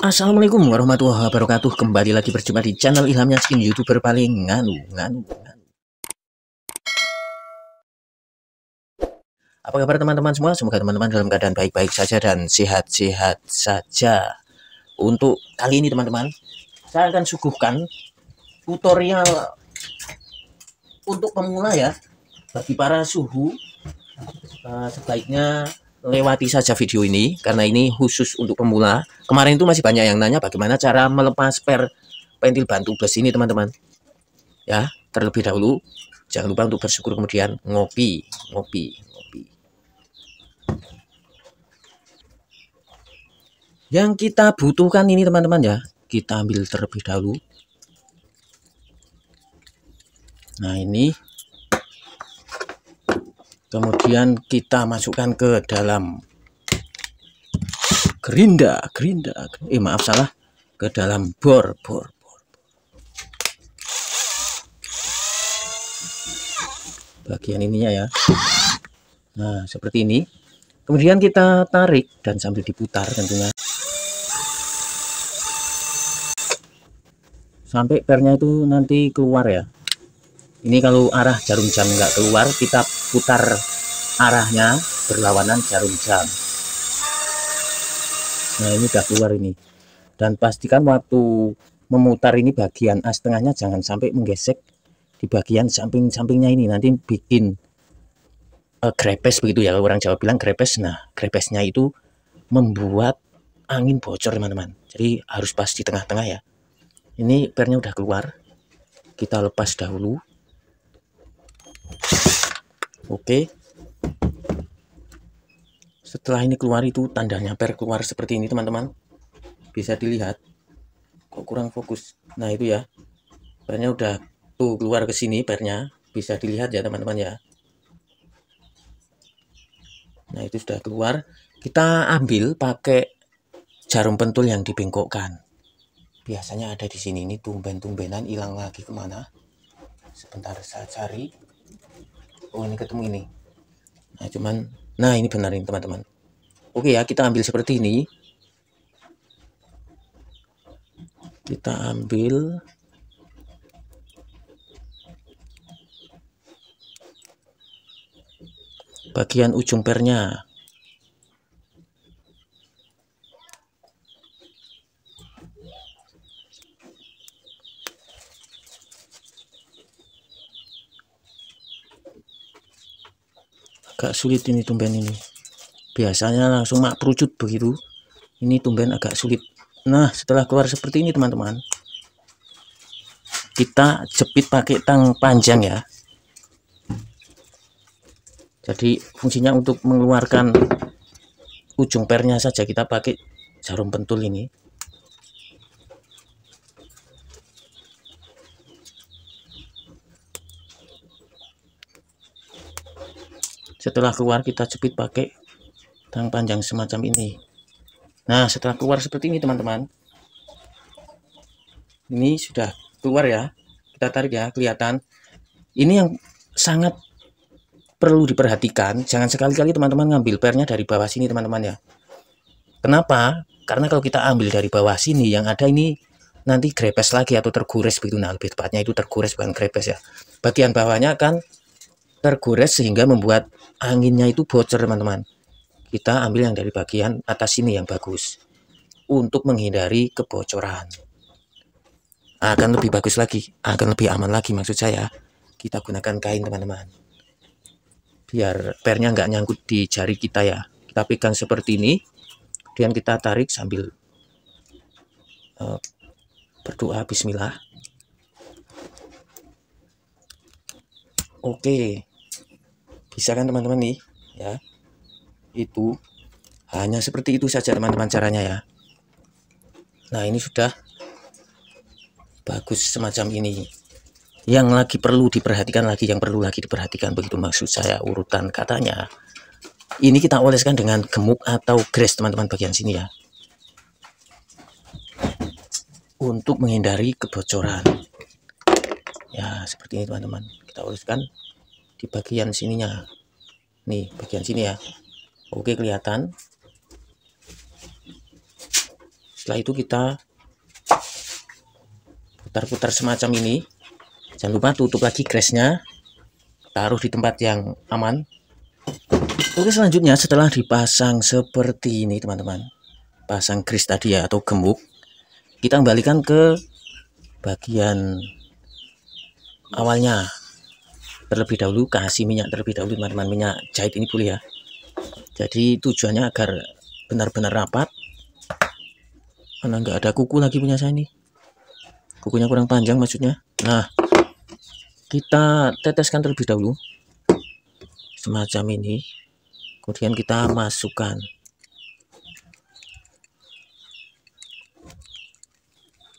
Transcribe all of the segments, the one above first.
Assalamualaikum warahmatullahi wabarakatuh Kembali lagi berjumpa di channel Ilham Yaskin Youtuber paling nganu, nganu, nganu Apa kabar teman-teman semua? Semoga teman-teman dalam keadaan baik-baik saja dan sehat-sehat saja Untuk kali ini teman-teman Saya akan suguhkan tutorial untuk pemula ya Bagi para suhu uh, Sebaiknya lewati saja video ini karena ini khusus untuk pemula. Kemarin itu masih banyak yang nanya bagaimana cara melepas per pentil bantu bus ini teman-teman. Ya, terlebih dahulu jangan lupa untuk bersyukur kemudian ngopi, ngopi, ngopi. Yang kita butuhkan ini teman-teman ya, kita ambil terlebih dahulu. Nah, ini kemudian kita masukkan ke dalam gerinda gerinda eh maaf salah ke dalam bor bor bor bagian ininya ya nah seperti ini kemudian kita tarik dan sambil diputar tentunya sampai pernya itu nanti keluar ya ini kalau arah jarum jam nggak keluar kita putar arahnya berlawanan jarum jam nah ini udah keluar ini dan pastikan waktu memutar ini bagian as tengahnya jangan sampai menggesek di bagian samping-sampingnya ini nanti bikin uh, e, grepes begitu ya orang Jawa bilang grepes nah grepesnya itu membuat angin bocor teman-teman jadi harus pas di tengah-tengah ya ini pernya udah keluar kita lepas dahulu oke setelah ini keluar itu tandanya per keluar seperti ini teman-teman bisa dilihat kok kurang fokus nah itu ya pernya udah tuh keluar ke sini pernya bisa dilihat ya teman-teman ya nah itu sudah keluar kita ambil pakai jarum pentul yang dibengkokkan biasanya ada di sini ini tumben-tumbenan hilang lagi kemana sebentar saya cari oh ini ketemu ini nah cuman nah ini benar ini teman-teman oke ya kita ambil seperti ini kita ambil bagian ujung pernya agak sulit ini tumben ini biasanya langsung mak perucut begitu ini tumben agak sulit nah setelah keluar seperti ini teman-teman kita jepit pakai tang panjang ya jadi fungsinya untuk mengeluarkan ujung pernya saja kita pakai jarum pentul ini setelah keluar kita jepit pakai tang panjang semacam ini nah setelah keluar seperti ini teman-teman ini sudah keluar ya kita tarik ya kelihatan ini yang sangat perlu diperhatikan jangan sekali-kali teman-teman ngambil pernya dari bawah sini teman-teman ya kenapa karena kalau kita ambil dari bawah sini yang ada ini nanti grepes lagi atau tergores begitu nah lebih tepatnya itu tergores bukan grepes ya bagian bawahnya akan tergores sehingga membuat anginnya itu bocor teman-teman kita ambil yang dari bagian atas sini yang bagus untuk menghindari kebocoran akan lebih bagus lagi akan lebih aman lagi maksud saya kita gunakan kain teman-teman biar pernya nggak nyangkut di jari kita ya kita pegang seperti ini kemudian kita tarik sambil uh, berdoa bismillah Oke, bisa kan teman-teman nih ya itu hanya seperti itu saja teman-teman caranya ya nah ini sudah bagus semacam ini yang lagi perlu diperhatikan lagi yang perlu lagi diperhatikan begitu maksud saya urutan katanya ini kita oleskan dengan gemuk atau grease teman-teman bagian sini ya untuk menghindari kebocoran ya seperti ini teman-teman kita oleskan di bagian sininya nih bagian sini ya oke kelihatan setelah itu kita putar-putar semacam ini jangan lupa tutup lagi crashnya taruh di tempat yang aman oke selanjutnya setelah dipasang seperti ini teman-teman pasang kris tadi ya atau gemuk kita kembalikan ke bagian awalnya terlebih dahulu kasih minyak terlebih dahulu teman-teman minyak jahit ini boleh ya jadi tujuannya agar benar-benar rapat mana nggak ada kuku lagi punya saya ini kukunya kurang panjang maksudnya nah kita teteskan terlebih dahulu semacam ini kemudian kita masukkan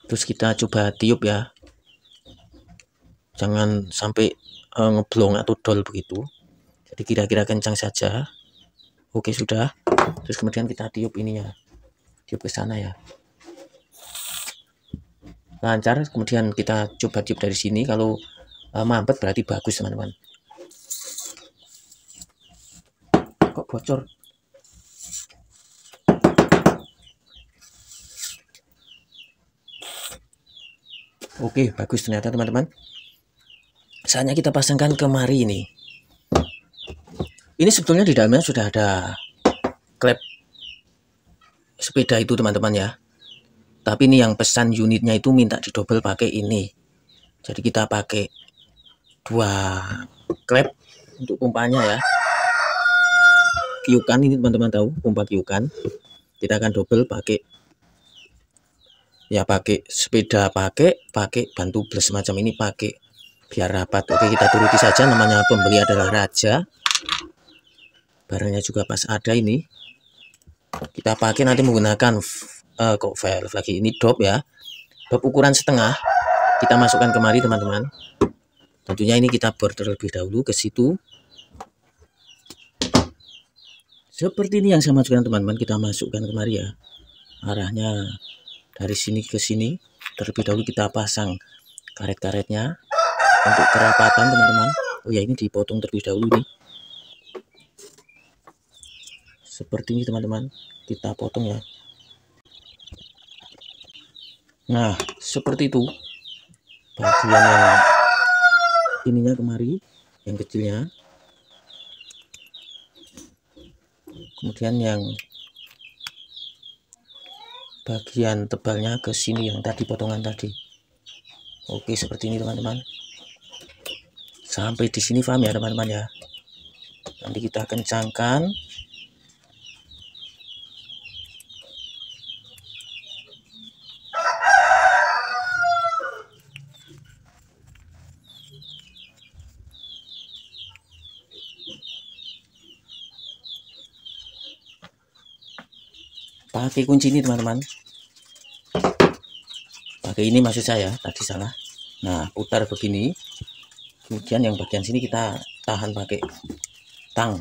terus kita coba tiup ya jangan sampai uh, ngeblong atau dol begitu jadi kira-kira kencang saja oke sudah terus kemudian kita tiup ininya tiup ke sana ya lancar kemudian kita coba tiup dari sini kalau uh, mampet berarti bagus teman-teman kok bocor oke bagus ternyata teman-teman saatnya kita pasangkan kemari ini ini sebetulnya di dalamnya sudah ada klep sepeda itu teman-teman ya tapi ini yang pesan unitnya itu minta didobel pakai ini jadi kita pakai dua klep untuk pompanya ya kiukan ini teman-teman tahu pompa kiukan kita akan double pakai ya pakai sepeda pakai pakai bantu plus macam ini pakai biar rapat oke kita turuti saja namanya pembeli adalah raja barangnya juga pas ada ini kita pakai nanti menggunakan uh, kok valve lagi ini dop ya dop ukuran setengah kita masukkan kemari teman-teman tentunya ini kita bor terlebih dahulu ke situ seperti ini yang saya masukkan teman-teman kita masukkan kemari ya arahnya dari sini ke sini terlebih dahulu kita pasang karet-karetnya untuk kerapatan teman-teman oh ya ini dipotong terlebih dahulu nih seperti ini teman-teman kita potong ya nah seperti itu bagian yang ininya kemari yang kecilnya kemudian yang bagian tebalnya ke sini yang tadi potongan tadi oke seperti ini teman-teman sampai di sini paham ya teman-teman ya nanti kita kencangkan pakai kunci ini teman-teman pakai ini maksud saya tadi salah nah putar begini kemudian yang bagian sini kita tahan pakai tang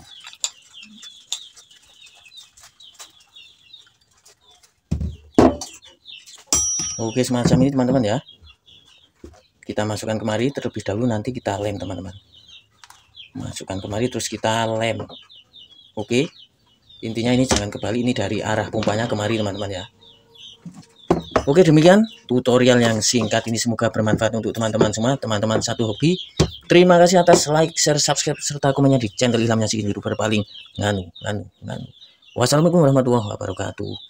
Oke semacam ini teman-teman ya kita masukkan kemari terlebih dahulu nanti kita lem teman-teman masukkan kemari terus kita lem Oke intinya ini jangan kebalik ini dari arah pompanya kemari teman-teman ya Oke demikian tutorial yang singkat ini semoga bermanfaat untuk teman-teman semua teman-teman satu hobi terima kasih atas like share subscribe serta komennya di channel ilhamnya si ini berpaling nganu nganu nganu wassalamualaikum warahmatullahi wabarakatuh